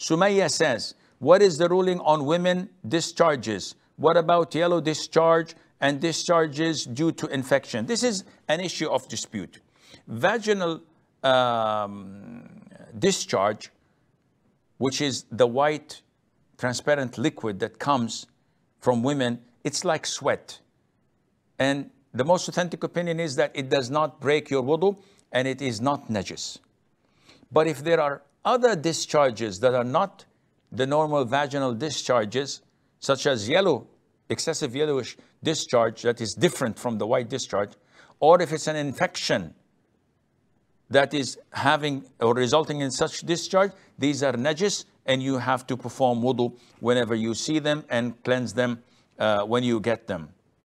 Sumaya says, what is the ruling on women discharges? What about yellow discharge and discharges due to infection? This is an issue of dispute. Vaginal um, discharge, which is the white transparent liquid that comes from women, it's like sweat. And the most authentic opinion is that it does not break your wudu and it is not najis. But if there are other discharges that are not the normal vaginal discharges, such as yellow, excessive yellowish discharge that is different from the white discharge, or if it's an infection that is having or resulting in such discharge, these are najis and you have to perform wudu whenever you see them and cleanse them uh, when you get them.